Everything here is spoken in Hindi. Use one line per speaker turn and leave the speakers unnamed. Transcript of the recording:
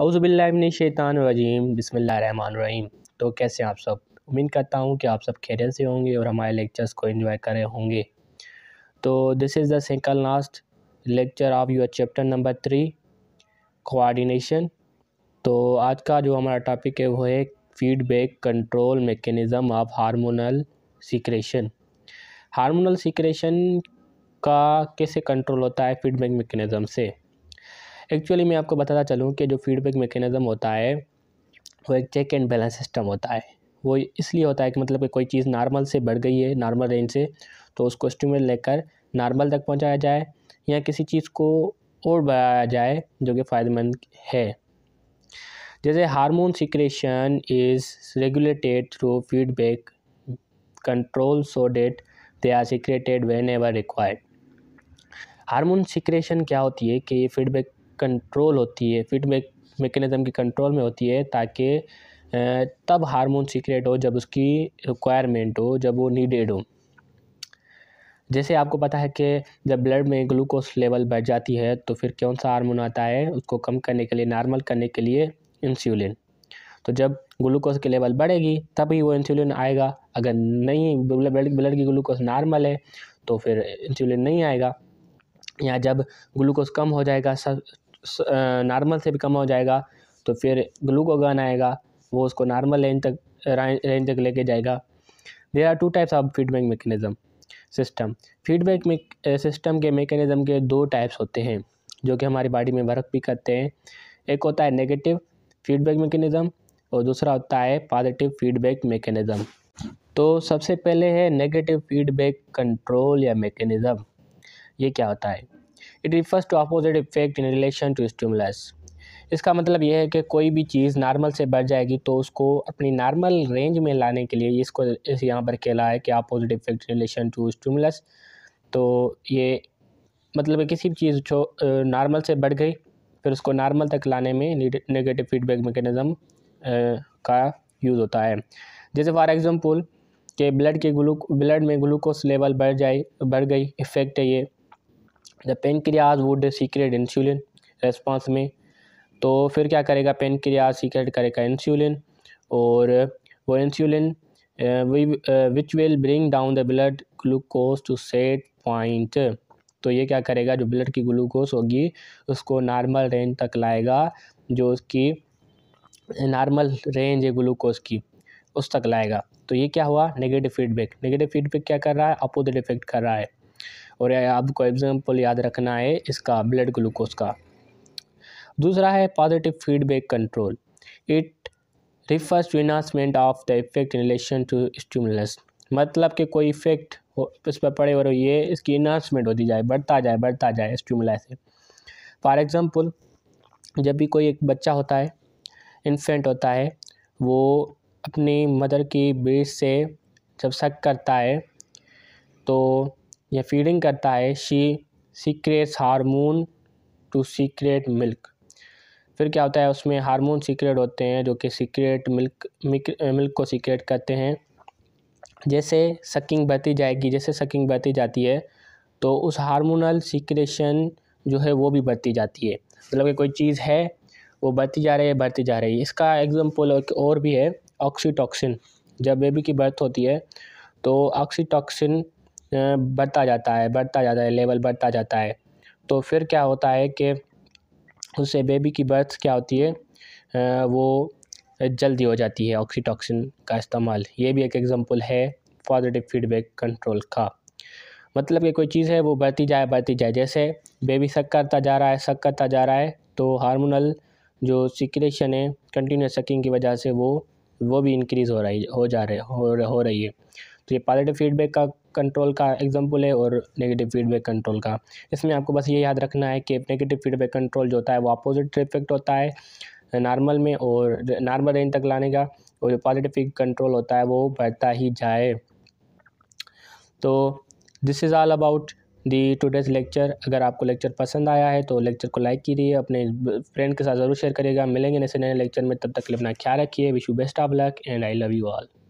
अवज़बिल्लाशैतानरजीम बिसमीम तो कैसे आप सब उम्मीद करता हूँ कि आप सब खैरियत से होंगे और हमारे लेक्चर्स को इन्जॉय करे होंगे तो this is the second last lecture of your chapter number three coordination तो आज का जो हमारा टॉपिक है वो है feedback control mechanism of hormonal secretion hormonal secretion का कैसे कंट्रोल होता है फीडबैक मेकेनिज़म से एक्चुअली मैं आपको बताता चलूँ कि जो फीडबैक मेकेनिज़म होता है वो एक चेक एंड बैलेंस सिस्टम होता है वो इसलिए होता है कि मतलब कि कोई चीज़ नॉर्मल से बढ़ गई है नॉर्मल रेंज से तो उसको स्टिमुल लेकर नॉर्मल तक पहुंचाया जाए या किसी चीज़ को और बढ़ाया जाए जो कि फ़ायदेमंद है जैसे hormone secretion is regulated through feedback control so that they are secreted whenever required hormone secretion क्या होती है कि फीडबैक कंट्रोल होती है फीडबैक मेकेनिज़म की कंट्रोल में होती है ताकि तब हार्मोन सीक्रेट हो जब उसकी रिक्वायरमेंट हो जब वो नीडेड हो जैसे आपको पता है कि जब ब्लड में ग्लूकोज लेवल बढ़ जाती है तो फिर कौन सा हार्मोन आता है उसको कम करने के लिए नॉर्मल करने के लिए इंसुलिन तो जब ग्लूकोज की लेवल बढ़ेगी तभी वो इंसुलिन आएगा अगर नहीं ब्लड ब्लड की ग्लूकोस नॉर्मल है तो फिर इंसुलिन नहीं आएगा या जब ग्लूकोज कम हो जाएगा सब नॉर्मल से भी कम हो जाएगा तो फिर ग्लूकोगन आएगा वो उसको नॉर्मल रेंज तक रेंज तक लेके जाएगा there are two types of feedback mechanism system feedback में सिस्टम के मेकेनिज़म के दो टाइप्स होते हैं जो कि हमारी बॉडी में वर्क भी करते हैं एक होता है नेगेटिव फीडबैक मेकेनिज़म और दूसरा होता है पॉजिटिव फीडबैक मेकेनिज़म तो सबसे पहले है नेगेटिव फीडबैक कंट्रोल या मेकेनिज़म ये क्या होता है it refers to opposite effect in relation to stimulus इसका मतलब यह है कि कोई भी चीज़ नॉर्मल से बढ़ जाएगी तो उसको अपनी नॉर्मल रेंज में लाने के लिए इसको इस यहाँ पर कहला है कि opposite effect relation to stimulus तो ये मतलब किसी भी चीज़ जो नॉर्मल से बढ़ गई फिर उसको नॉर्मल तक लाने में नेगेटिव फीडबैक मेकेनिज़म का यूज़ होता है जैसे फॉर एग्ज़ाम्पल के ब्लड के ग्लू ब्लड में ग्लूकोस लेवल बढ़ जाए बढ़ गई इफ़ेक्ट है ये the pancreas would secrete insulin response में तो फिर क्या करेगा पेनक्रियाज सीक्रेट करेगा इंसुलिन और वो insulin which will bring down the blood glucose to set point तो ये क्या करेगा जो ब्लड की ग्लूकोज होगी उसको नॉर्मल रेंज तक लाएगा जो उसकी नॉर्मल रेंज है ग्लूकोज की उस तक लाएगा तो ये क्या हुआ नेगेटिव फीडबैक नेगेटिव फीडबैक क्या कर रहा है अपोजिट इफेक्ट कर रहा है और आपको एग्जाम्पल याद रखना है इसका ब्लड ग्लूकोज का दूसरा है positive feedback control it refers to enhancement of the effect in relation to stimulus मतलब कि कोई इफेक्ट हो इस पर पड़े और ये इसकी इनासमेंट होती जाए बढ़ता जाए बढ़ता जाए स्टिमुला से फॉर एग्ज़ाम्पल जब भी कोई एक बच्चा होता है इन्फेंट होता है वो अपनी मदर की बेस से जब शक करता है तो यह फीडिंग करता है she secretes hormone to secrete milk फिर क्या होता है उसमें हारमोन सीक्रेट होते हैं जो कि सीक्रेट मिल्क मिल्क को सीक्रेट करते हैं जैसे सकिंग बहती जाएगी जैसे सकिंग बहती जाती है तो उस हारमोनल सीक्रेशन जो है वो भी बढ़ती जाती है मतलब कि कोई चीज़ है वो बढ़ती जा रही है बढ़ती जा रही है इसका एग्जाम्पल और भी है ऑक्सीटॉक्सिन जब बेबी की बर्थ होती है तो ऑक्सीटॉक्सिन बढ़ता जाता है बढ़ता जाता है लेवल बढ़ता जाता है तो फिर क्या होता है कि उससे बेबी की बर्थ क्या होती है वो जल्दी हो जाती है ऑक्सीटॉक्सिन का इस्तेमाल ये भी एक एग्ज़ाम्पल है पॉजिटिव फीडबैक कंट्रोल का मतलब कि कोई चीज़ है वो बढ़ती जाए बढ़ती जाए जैसे बेबी सक करता जा रहा है सक करता जा रहा है तो हार्मोनल जो सिक्रेशन है कंटिन्यूस सकिंग की वजह से वो वो भी इंक्रीज़ हो रही हो जा रहे हो हो रही है तो ये पॉजिटिव फीडबैक का कंट्रोल का एग्जाम्पल है और नेगेटिव फीडबैक कंट्रोल का इसमें आपको बस ये याद रखना है कि नेगेटिव फीडबैक कंट्रोल जो होता है वो अपोजिट इफेक्ट होता है नॉर्मल में और नॉर्मल रेंज तक लाने का और जो पॉजिटिव फीड कंट्रोल होता है वो बढ़ता ही जाए तो this is all about the today's lecture अगर आपको लेक्चर पसंद आया है तो लेक्चर को लाइक कीजिए अपने फ्रेंड के साथ ज़रूर शेयर करिएगा मिलेंगे नए नए लेक्चर में तब तक के लिए अपना ख्याल रखिए wish you best of luck and I love you all